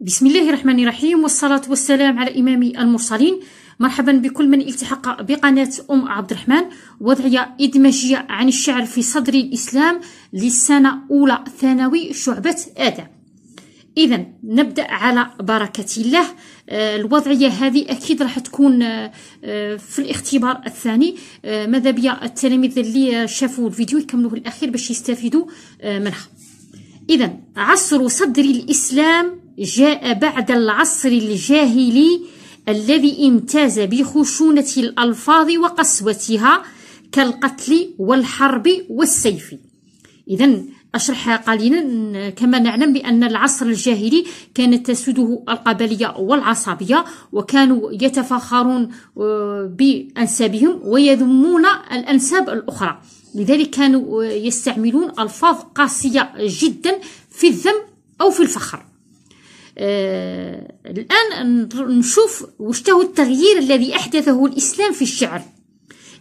بسم الله الرحمن الرحيم والصلاة والسلام على إمام المرسلين مرحبا بكل من التحق بقناة أم عبد الرحمن وضعية إدماجية عن الشعر في صدر الإسلام للسنة أولى ثانوي شعبة آدم إذا نبدأ على بركة الله آه، الوضعية هذه أكيد راح تكون آه، آه، في الاختبار الثاني ماذا بيا التلاميذ اللي شافوا الفيديو يكملوه الأخير باش يستفيدوا منها إذا عصر صدر الإسلام جاء بعد العصر الجاهلي الذي امتاز بخشونة الألفاظ وقسوتها كالقتل والحرب والسيف إذا أشرح قليلا كما نعلم بأن العصر الجاهلي كانت تسوده القبلية والعصبية وكانوا يتفاخرون آه، بأنسابهم ويذمون الأنساب الأخرى لذلك كانوا آه، يستعملون ألفاظ قاسية جدا في الذم أو في الفخر آه، الآن نشوف واش هو التغيير الذي أحدثه الإسلام في الشعر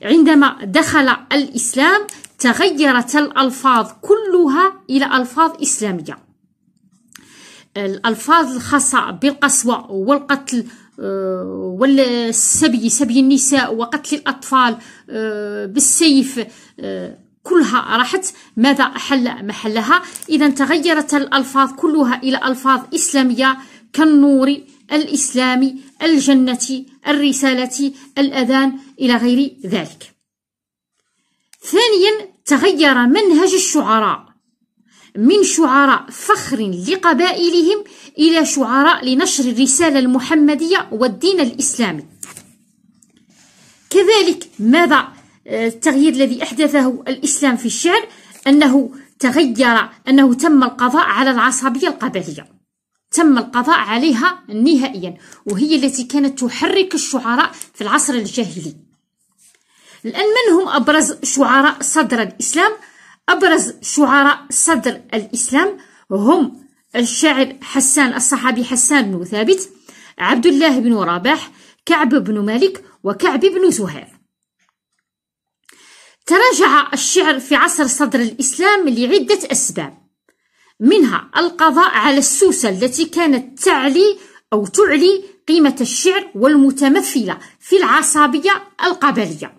عندما دخل الإسلام تغيرت الألفاظ كلها إلى ألفاظ إسلامية الألفاظ الخاصة بالقسوة والقتل آه، والسبي سبي النساء وقتل الأطفال آه، بالسيف كلها راحت ماذا حل محلها إذا تغيرت الألفاظ كلها إلى ألفاظ إسلامية كالنور الإسلام الجنة الرسالة الأذان إلى غير ذلك ثانيا تغير منهج الشعراء من شعراء فخر لقبائلهم إلى شعراء لنشر الرسالة المحمدية والدين الإسلامي كذلك ماذا التغيير الذي أحدثه الإسلام في الشعر أنه تغير أنه تم القضاء على العصبية القبلية تم القضاء عليها نهائيا وهي التي كانت تحرك الشعراء في العصر الجاهلي الآن من هم أبرز شعراء صدر الإسلام؟ أبرز شعراء صدر الإسلام هم الشاعر حسان الصحابي حسان بن ثابت عبد الله بن رباح كعب بن مالك وكعب بن زهير تراجع الشعر في عصر صدر الإسلام لعدة أسباب منها القضاء على السوسة التي كانت تعلي أو تعلي قيمة الشعر والمتمثلة في العصبية القبلية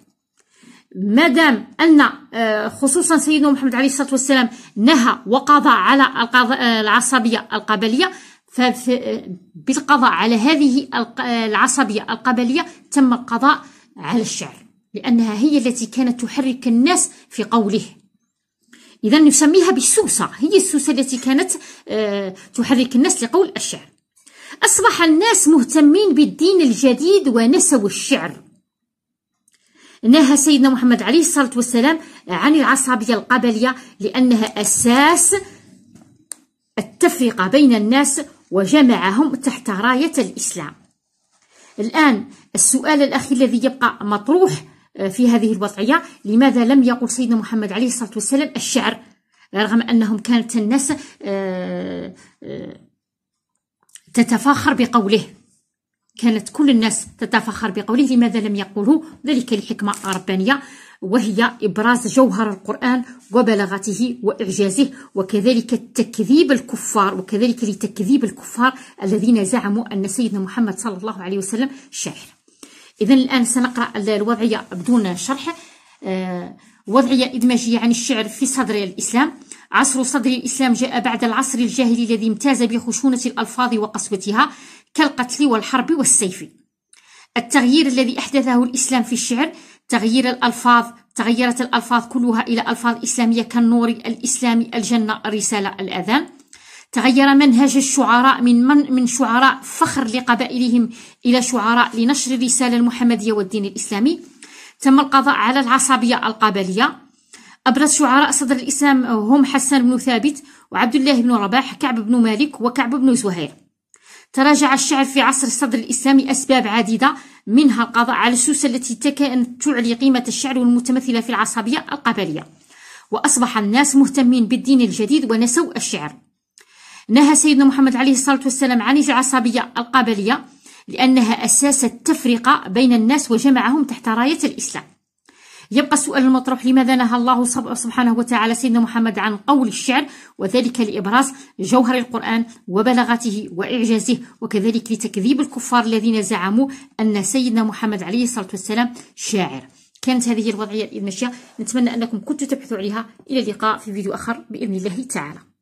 مادام أن آه، خصوصا سيدنا محمد عليه الصلاة والسلام نهى وقضى على آه، العصبية القبلية فبالقضاء على هذه آه، العصبية القبلية تم القضاء على الشعر لأنها هي التي كانت تحرك الناس في قوله إذا نسميها بالسوسة هي السوسة التي كانت آه، تحرك الناس لقول الشعر أصبح الناس مهتمين بالدين الجديد ونسوا الشعر نهى سيدنا محمد عليه الصلاة والسلام عن العصبية القبلية لأنها أساس التفرقة بين الناس وجمعهم تحت راية الإسلام الآن السؤال الأخير الذي يبقى مطروح آه، في هذه الوضعية لماذا لم يقل سيدنا محمد عليه الصلاة والسلام الشعر رغم أنهم كانت الناس آه، آه، تتفاخر بقوله كانت كل الناس تتفاخر بقوله لماذا لم يقوله ذلك لحكمة ربانية وهي إبراز جوهر القرآن وبلاغته وإعجازه وكذلك تكذيب الكفار وكذلك لتكذيب الكفار الذين زعموا أن سيدنا محمد صلى الله عليه وسلم شاعر إذا الآن سنقرأ الوضعية بدون شرح آه، وضعية إدماجية عن الشعر في صدر الإسلام عصر صدر الإسلام جاء بعد العصر الجاهلي الذي امتاز بخشونة الألفاظ وقسوتها كالقتل والحرب والسيف التغيير الذي أحدثه الإسلام في الشعر تغيير الألفاظ تغيرت الألفاظ كلها إلى ألفاظ إسلامية كالنور الإسلامي الجنة الرسالة الأذان تغير منهج الشعراء من من, من شعراء فخر لقبائلهم إلى شعراء لنشر الرسالة المحمدية والدين الإسلامي تم القضاء على العصبية القبلية أبرز شعراء صدر الإسلام هم حسان بن ثابت وعبد الله بن رباح كعب بن مالك وكعب بن زهير تراجع الشعر في عصر الصدر الإسلامي أسباب عديدة منها القضاء على السوسه التي تكأنت تعلي قيمة الشعر المتمثلة في العصبية القبلية وأصبح الناس مهتمين بالدين الجديد ونسوا الشعر نهى سيدنا محمد عليه الصلاة والسلام عن العصبية القبلية لأنها أساس التفرقة بين الناس وجمعهم تحت راية الإسلام يبقى السؤال المطروح لماذا نهى الله سبحانه وتعالى سيدنا محمد عن قول الشعر وذلك لإبراز جوهر القرآن وبلاغته وإعجازه وكذلك لتكذيب الكفار الذين زعموا أن سيدنا محمد عليه الصلاة والسلام شاعر كانت هذه الوضعية بإذن الله نتمنى أنكم كنتم تبحثوا عليها إلى اللقاء في فيديو آخر بإذن الله تعالى